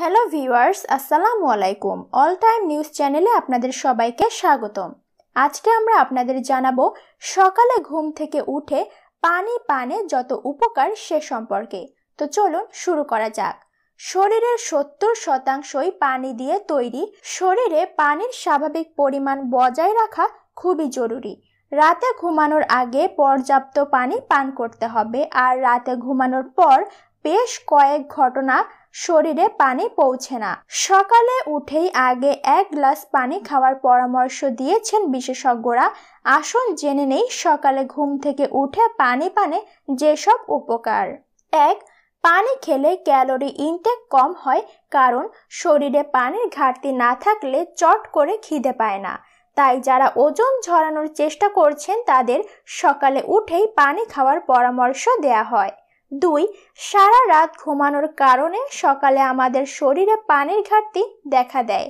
hello viewers আসসালামু আলাইকুম all time news চ্যানেলে আপনাদের সবাইকে স্বাগতম আজকে আমরা আপনাদের জানাবো সকালে ঘুম থেকে উঠে পানি পানে যত উপকার সে সম্পর্কে তো চলুন শুরু করা যাক শরীরের সত্তর শতাংশই পানি দিয়ে তৈরি শরীরে পানির স্বাভাবিক পরিমাণ বজায় রাখা খুবই জরুরি রাতে ঘুমানোর আগে পর্যাপ্ত পানি পান করতে হবে আর রাতে ঘুমানোর পর বেশ কয়েক ঘটনা শরীরে পানি পৌঁছে না সকালে উঠেই আগে এক গ্লাস পানি খাওয়ার পরামর্শ দিয়েছেন বিশেষজ্ঞরা আসন জেনে নেই সকালে ঘুম থেকে উঠে পানি পানে যেসব উপকার এক পানি খেলে ক্যালোরি ইনটেক কম হয় কারণ শরীরে পানির ঘাটতি না থাকলে চট করে খিদে পায় না তাই যারা ওজন ঝরানোর চেষ্টা করছেন তাদের সকালে উঠেই পানি খাওয়ার পরামর্শ দেয়া হয় দুই সারা রাত ঘুমানোর কারণে সকালে আমাদের শরীরে পানির ঘাটতি দেখা দেয়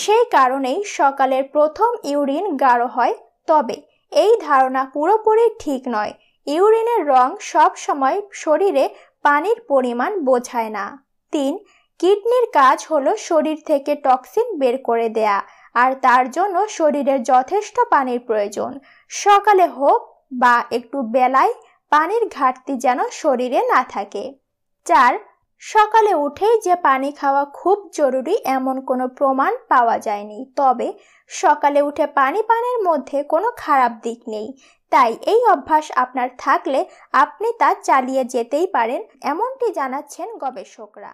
সেই কারণেই সকালের প্রথম ইউরিন গাঢ় হয় তবে এই ধারণা পুরোপুরি ঠিক নয় ইউরিনের রং সব সময় শরীরে পানির পরিমাণ বোঝায় না তিন কিডনির কাজ হলো শরীর থেকে টক্সিন বের করে দেয়া আর তার জন্য শরীরের যথেষ্ট পানির প্রয়োজন সকালে হোক বা একটু বেলায় পানির ঘাটতি যেন শরীরে না থাকে চার সকালে উঠেই যে পানি খাওয়া খুব জরুরি এমন কোনো প্রমাণ পাওয়া যায়নি তবে সকালে উঠে পানি পানের মধ্যে কোনো খারাপ দিক নেই তাই এই অভ্যাস আপনার থাকলে আপনি তা চালিয়ে যেতেই পারেন এমনটি জানাচ্ছেন গবেষকরা